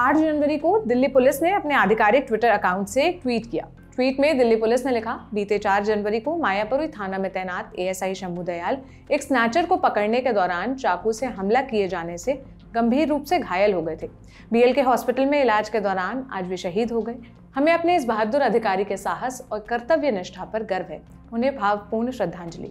8 जनवरी को दिल्ली पुलिस ने अपने आधिकारिक ट्विटर अकाउंट से ट्वीट किया ट्वीट में दिल्ली पुलिस ने लिखा बीते 4 जनवरी को मायापुरी थाना में तैनात एएसआई शंभू दयाल एक स्नैचर को पकड़ने के दौरान चाकू से हमला किए जाने से गंभीर रूप से घायल हो गए थे बीएल के हॉस्पिटल में इलाज के दौरान आज वे शहीद हो गए हमें अपने इस बहादुर अधिकारी के साहस और कर्तव्य निष्ठा पर गर्व है उन्हें भावपूर्ण श्रद्धांजलि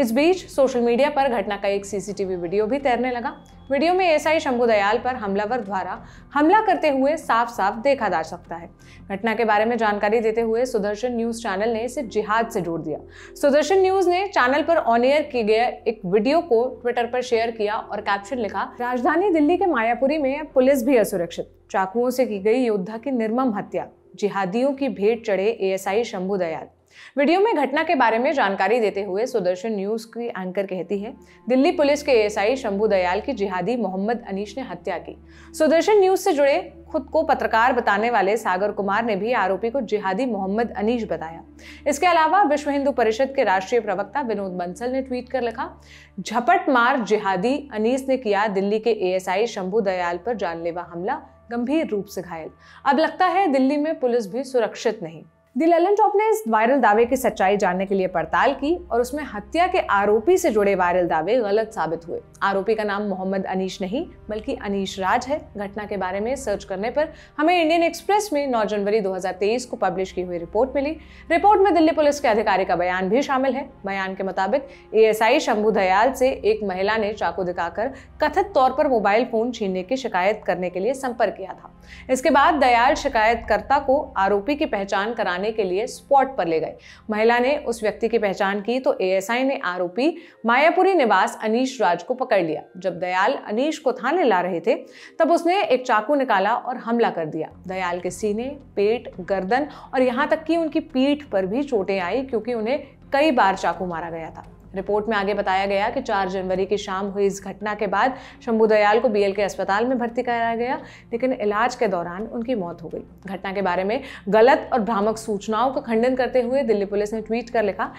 इस बीच सोशल मीडिया पर घटना का एक सीसीटीवी वीडियो भी तैरने लगा वीडियो में एसआई शंभु दयाल पर हमलावर द्वारा हमला करते हुए साफ साफ देखा जा सकता है घटना के बारे में जानकारी देते हुए सुदर्शन न्यूज चैनल ने इसे जिहाद से जोड़ दिया सुदर्शन न्यूज ने चैनल पर ऑन एयर किए गए एक वीडियो को ट्विटर पर शेयर किया और कैप्शन लिखा राजधानी दिल्ली के मायापुरी में पुलिस भी असुरक्षित चाकुओं से की गई योद्धा की निर्मम हत्या जिहादियों की भेंट चढ़े एएसआई शंभु दयाल वीडियो में घटना के बारे में जानकारी देते हुए सुदर्शन न्यूज की एंकर कहती है दिल्ली पुलिस के एएसआई शंभू दयाल की जिहादी मोहम्मद अनीश ने हत्या की सुदर्शन न्यूज से जुड़े खुद को पत्रकार बताने वाले सागर कुमार ने भी आरोपी को जिहादी मोहम्मद अनीश बताया इसके अलावा विश्व हिंदू परिषद के राष्ट्रीय प्रवक्ता विनोद बंसल ने ट्वीट कर लिखा झपट मार जिहादी अनीश ने किया दिल्ली के एएसआई शंभू दयाल पर जानलेवा हमला गंभीर रूप से घायल अब लगता है दिल्ली में पुलिस भी सुरक्षित नहीं दिललन टॉप ने इस वायरल दावे की सच्चाई जानने के लिए पड़ताल की और उसमें हत्या के आरोपी से जुड़े वायरल दावे गलत साबित हुए आरोपी का नाम मोहम्मद अनीश नहीं बल्कि अनीश राज है घटना के बारे में सर्च करने पर हमें इंडियन एक्सप्रेस में 9 जनवरी 2023 को पब्लिश की हुई रिपोर्ट मिली रिपोर्ट में दिल्ली पुलिस के अधिकारी का बयान भी शामिल है बयान के मुताबिक ए एस दयाल से एक महिला ने चाकू दिखाकर कथित तौर पर मोबाइल फोन छीनने की शिकायत करने के लिए संपर्क किया था इसके बाद दयाल शिकायतकर्ता को आरोपी की पहचान कराने बचाने के लिए स्पॉट पर ले गए महिला ने उस व्यक्ति की पहचान की तो एएसआई ने आरोपी मायापुरी निवास अनिश राज को पकड़ लिया जब दयाल अनिश को थाने ला रहे थे तब उसने एक चाकू निकाला और हमला कर दिया दयाल के सीने पेट गर्दन और यहाँ तक कि उनकी पीठ पर भी चोटें आई क्योंकि उन्हें कई बार चाकू मारा गया था रिपोर्ट में आगे बताया गया कि 4 जनवरी की शाम हुई इस घटना के बाद शंभू दयाल को बीएल के अस्पताल में भर्ती कराया गया लेकिन इलाज के दौरान उनकी मौत हो गई घटना के बारे में गलत और भ्रामक सूचनाओं का खंडन करते हुए दिल्ली पुलिस ने ट्वीट कर लिखा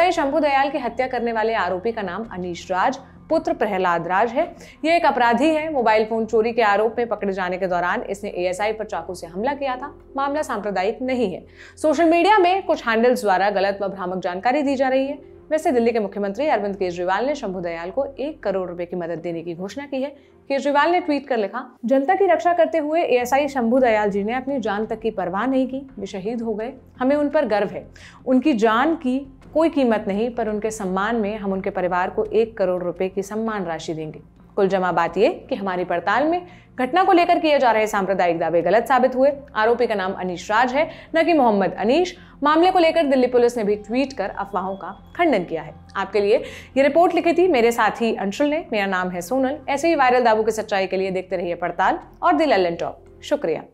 आई शंभू दयाल की हत्या करने वाले आरोपी का नाम अनिश राज पुत्र प्रहलाद राज है ये एक अपराधी है मोबाइल फोन चोरी के आरोप में पकड़े जाने के दौरान इसने एएसआई पर चाकू से हमला किया था मामला सांप्रदायिक नहीं है सोशल मीडिया में कुछ हैंडल्स द्वारा गलत व भ्रामक जानकारी दी जा रही है वैसे दिल्ली के मुख्यमंत्री अरविंद केजरीवाल ने शंभु दयाल को एक करोड़ रुपए की मदद देने की घोषणा की है केजरीवाल ने ट्वीट कर लिखा जनता की रक्षा करते हुए एएसआई शंभू दयाल जी ने अपनी जान तक की परवाह नहीं की वे शहीद हो गए हमें उन पर गर्व है उनकी जान की कोई कीमत नहीं पर उनके सम्मान में हम उनके परिवार को एक करोड़ रुपए की सम्मान राशि देंगे कुल जमा बात यह कि हमारी पड़ताल में घटना को लेकर किए जा रहे सांप्रदायिक दावे गलत साबित हुए आरोपी का नाम अनीश राज है न कि मोहम्मद अनीश मामले को लेकर दिल्ली पुलिस ने भी ट्वीट कर अफवाहों का खंडन किया है आपके लिए ये रिपोर्ट लिखी थी मेरे साथी अंशुल ने मेरा नाम है सोनल ऐसे ही वायरल दावों की सच्चाई के लिए देखते रहिए पड़ताल और दिल एल टॉप शुक्रिया